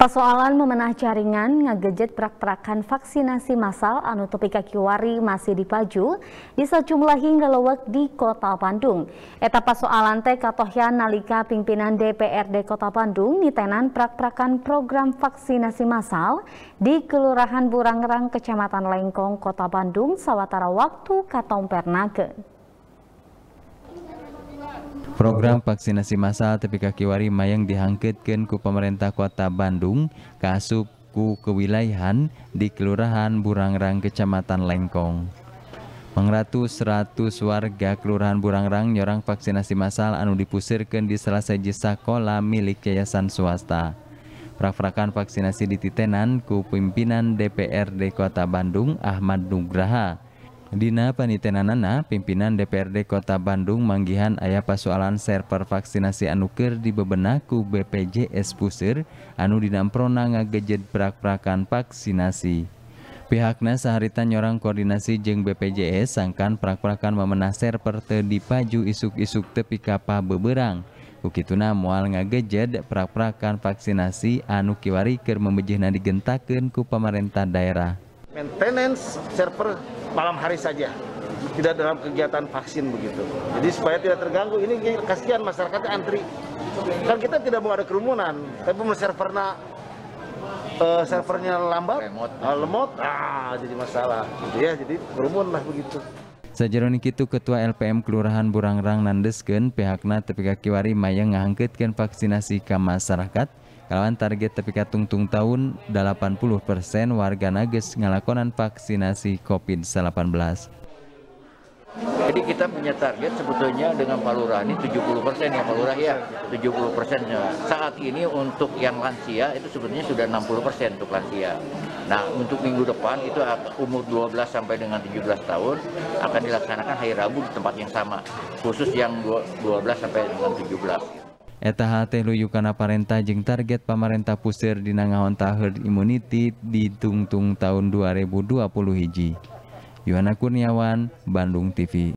Persoalan memenah jaringan ngegejet prak-prakan vaksinasi massal anu tepi kaki masih dipaju di sejumlah hingga lewek di kota Bandung. Eta persoalan teh katohyan nalika pimpinan DPRD kota Bandung nitenan prak-prakan program vaksinasi massal di Kelurahan Burangrang, Kecamatan Lengkong, kota Bandung, sawatara waktu katong pernake. Program vaksinasi massal kaki warima yang dihangkitkan ku pemerintah kota Bandung kasup ku kewilayahan di Kelurahan Burangrang Kecamatan Lengkong. Mengratu 100 warga Kelurahan Burangrang nyorang vaksinasi massal anu dipusirkan di salah seji sekolah milik yayasan swasta. Prafrakan vaksinasi dititenan ku pimpinan DPRD Kota Bandung Ahmad Nugraha Dina Panitenanana, pimpinan DPRD Kota Bandung manggihan ayah persoalan server vaksinasi anuker di bebenaku BPJS Pusir anu dinamprona ngagejed prak-prakan vaksinasi. Pihaknya seharitan nyorang koordinasi jeng BPJS sangkan prak-prakan memenah server terdipaju paju isuk-isuk tepi kapah beberang. Bukituna mual ngagejed prak-prakan vaksinasi anu kiwari ker membejihna digentakin ku pemerintah daerah. Maintenance server malam hari saja, tidak dalam kegiatan vaksin begitu. Jadi supaya tidak terganggu, ini ya, kasihan masyarakatnya antri. Kan kita tidak mau ada kerumunan, tapi servernya uh, servernya lambat, Uh, lemot, ah jadi masalah. Jadi gitu ya, jadi kerumun lah begitu. Sajaron itu Ketua LPM Kelurahan Burangrang Nandesken pihakna tepika kiwari mayang ngahangkeutkeun vaksinasi ke masyarakat Kalawan target tapi katungtung tahun 80% warga Nages ngalakonan vaksinasi COVID-19. Jadi kita punya target sebetulnya dengan Pak Lurah ini 70 persen ya Pak Lurah ya 70 persen ya. saat ini untuk yang lansia itu sebetulnya sudah 60 persen untuk lansia. Nah untuk minggu depan itu umur 12 sampai dengan 17 tahun akan dilaksanakan hari Rabu di tempat yang sama khusus yang 12 sampai dengan 17. Eta Luyukana Parentah jeng target pamarentah Pusir Dina ngaonta imuniti immunity ditungtung tahun 2020 hiji. Yohana Kurniawan, Bandung TV.